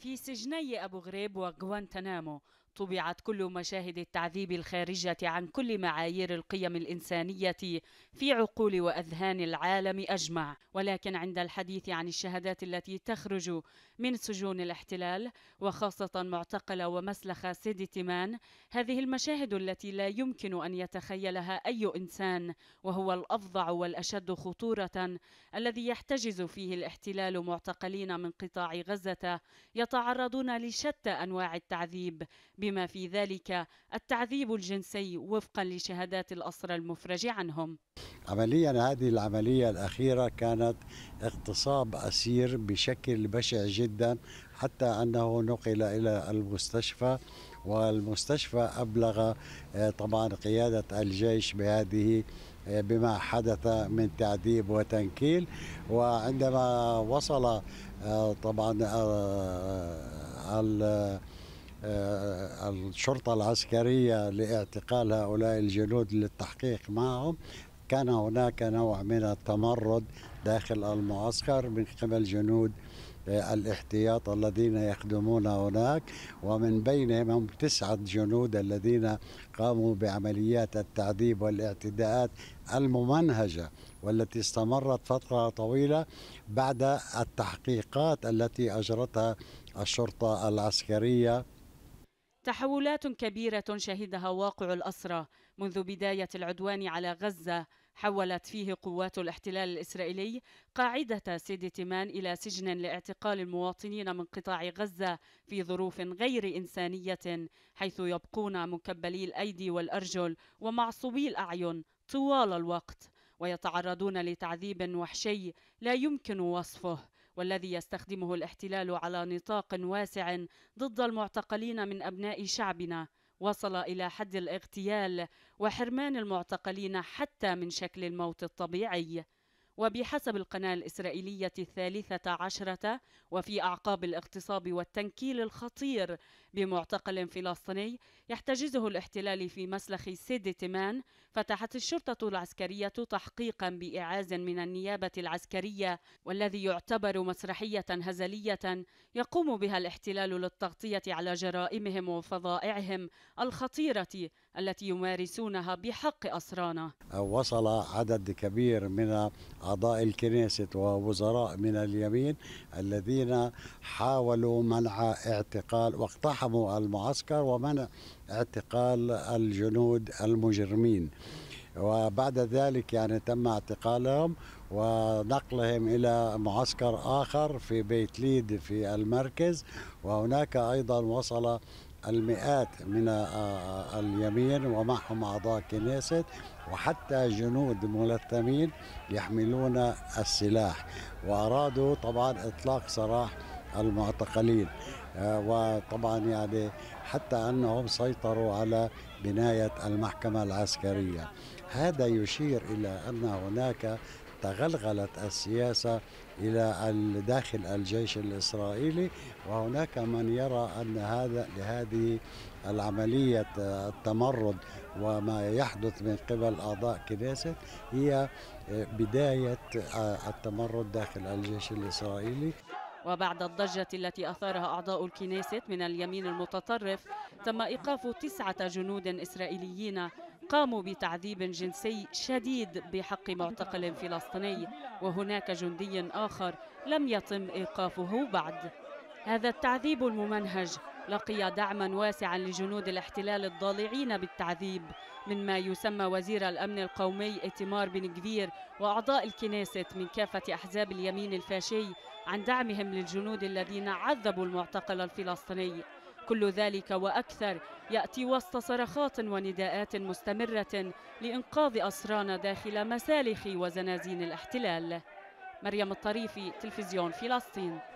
في سجني أبو غريب وغوانتنامو طبعت كل مشاهد التعذيب الخارجة عن كل معايير القيم الإنسانية في عقول وأذهان العالم أجمع ولكن عند الحديث عن الشهادات التي تخرج من سجون الاحتلال وخاصة معتقلة ومسلخة سيدي تيمان هذه المشاهد التي لا يمكن أن يتخيلها أي إنسان وهو الأفظع والأشد خطورة الذي يحتجز فيه الاحتلال معتقلين من قطاع غزة يتعرضون لشتى أنواع التعذيب بما بما في ذلك التعذيب الجنسي وفقا لشهادات الأسرى المفرج عنهم عمليا هذه العملية الأخيرة كانت اغتصاب أسير بشكل بشع جدا حتى أنه نقل إلى المستشفى والمستشفى أبلغ آه، طبعا قيادة الجيش بهذه آه، بما حدث من تعذيب وتنكيل وعندما وصل آه، طبعا آه، الشرطة العسكرية لاعتقال هؤلاء الجنود للتحقيق معهم كان هناك نوع من التمرد داخل المعسكر من قبل جنود آه، الاحتياط الذين يخدمون هناك ومن بينهم تسعة جنود الذين قاموا بعمليات التعذيب والاعتداءات الممنهجة والتي استمرت فترة طويلة بعد التحقيقات التي أجرتها الشرطة العسكرية تحولات كبيرة شهدها واقع الأسرى منذ بداية العدوان على غزة حولت فيه قوات الاحتلال الإسرائيلي قاعدة سيدي تيمان إلى سجن لاعتقال المواطنين من قطاع غزة في ظروف غير إنسانية حيث يبقون مكبلي الأيدي والأرجل ومعصوبي الأعين طوال الوقت ويتعرضون لتعذيب وحشي لا يمكن وصفه والذي يستخدمه الاحتلال على نطاق واسع ضد المعتقلين من أبناء شعبنا وصل إلى حد الاغتيال وحرمان المعتقلين حتى من شكل الموت الطبيعي وبحسب القناة الإسرائيلية الثالثة عشرة وفي أعقاب الاغتصاب والتنكيل الخطير بمعتقل فلسطيني يحتجزه الاحتلال في مسلخ سيد تمان فتحت الشرطة العسكرية تحقيقا بإعاز من النيابة العسكرية والذي يعتبر مسرحية هزلية يقوم بها الاحتلال للتغطية على جرائمهم وفظائعهم الخطيرة التي يمارسونها بحق أسرانا وصل عدد كبير من أعضاء الكنيسة ووزراء من اليمين الذين حاولوا منع اعتقال واقتحموا المعسكر ومنع اعتقال الجنود المجرمين وبعد ذلك يعني تم اعتقالهم ونقلهم إلى معسكر آخر في بيت ليد في المركز وهناك أيضا وصل المئات من اليمين ومعهم أعضاء كنيست وحتى جنود ملثمين يحملون السلاح وأرادوا طبعا إطلاق سراح المعتقلين آه، وطبعا يعني حتى أنهم سيطروا على بناية المحكمة العسكرية هذا يشير إلى أن هناك تغلغلت السياسة إلى داخل الجيش الإسرائيلي وهناك من يرى أن هذا لهذه العملية التمرد وما يحدث من قبل أعضاء كنيسة هي آه، بداية آه، التمرد داخل الجيش الإسرائيلي وبعد الضجة التي أثارها أعضاء الكنيست من اليمين المتطرف تم إيقاف تسعة جنود إسرائيليين قاموا بتعذيب جنسي شديد بحق معتقل فلسطيني وهناك جندي آخر لم يتم إيقافه بعد هذا التعذيب الممنهج لقي دعما واسعا لجنود الاحتلال الضالعين بالتعذيب من ما يسمى وزير الأمن القومي ائتمار بن كفير وأعضاء الكنيست من كافة أحزاب اليمين الفاشي عن دعمهم للجنود الذين عذبوا المعتقل الفلسطيني كل ذلك وأكثر يأتي وسط صرخات ونداءات مستمرة لإنقاذ أسرانا داخل مسالخ وزنازين الاحتلال مريم الطريفي تلفزيون فلسطين